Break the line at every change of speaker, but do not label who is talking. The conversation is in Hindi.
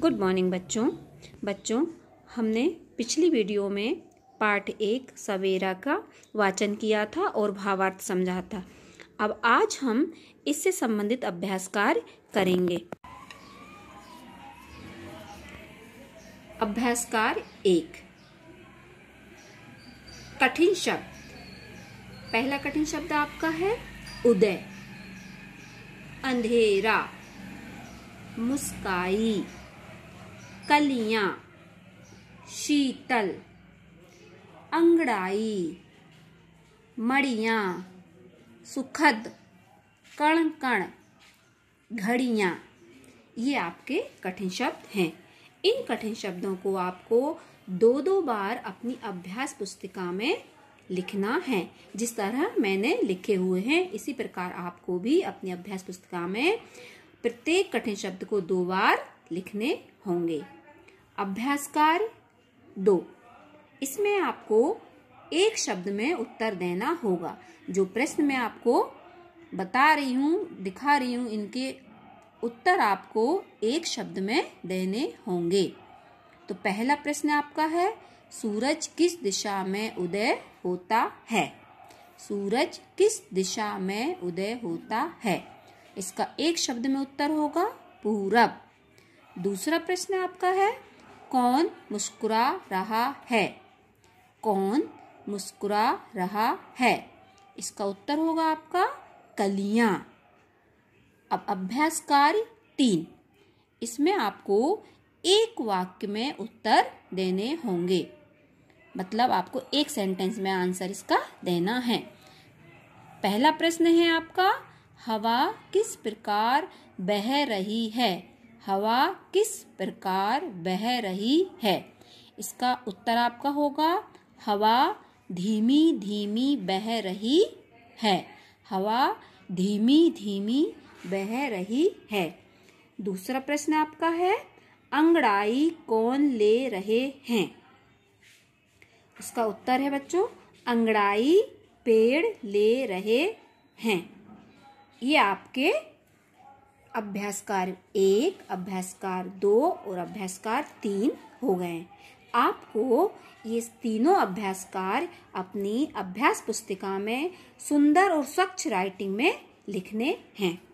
गुड मॉर्निंग बच्चों बच्चों हमने पिछली वीडियो में पार्ट एक सवेरा का वाचन किया था और भावार्थ समझा था अब आज हम इससे संबंधित अभ्यास कार्य करेंगे अभ्यास कार्य एक कठिन शब्द पहला कठिन शब्द आपका है उदय अंधेरा मुस्काई कलिया शीतल अंगड़ाई मड़िया सुखद कण कण घड़िया ये आपके कठिन शब्द हैं इन कठिन शब्दों को आपको दो दो बार अपनी अभ्यास पुस्तिका में लिखना है जिस तरह मैंने लिखे हुए हैं इसी प्रकार आपको भी अपनी अभ्यास पुस्तिका में प्रत्येक कठिन शब्द को दो बार लिखने होंगे अभ्यास कार्य दो इसमें आपको एक शब्द में उत्तर देना होगा जो प्रश्न मैं आपको बता रही हूँ दिखा रही हूँ इनके उत्तर आपको एक शब्द में देने होंगे तो पहला प्रश्न आपका है सूरज किस दिशा में उदय होता है सूरज किस दिशा में उदय होता है इसका एक शब्द में उत्तर होगा पूरब दूसरा प्रश्न आपका है कौन मुस्कुरा रहा है कौन मुस्कुरा रहा है इसका उत्तर होगा आपका कलियां अब अभ्यास कार्य तीन इसमें आपको एक वाक्य में उत्तर देने होंगे मतलब आपको एक सेंटेंस में आंसर इसका देना है पहला प्रश्न है आपका हवा किस प्रकार बह रही है हवा किस प्रकार बह रही है इसका उत्तर आपका होगा हवा धीमी धीमी बह रही है हवा धीमी धीमी बह रही है दूसरा प्रश्न आपका है अंगड़ाई कौन ले रहे हैं इसका उत्तर है बच्चों अंगड़ाई पेड़ ले रहे हैं ये आपके अभ्यासकार एक अभ्यासकार दो और अभ्यासकार तीन हो गए आपको ये तीनों अभ्यासकार अपनी अभ्यास पुस्तिका में सुंदर और स्वच्छ राइटिंग में लिखने हैं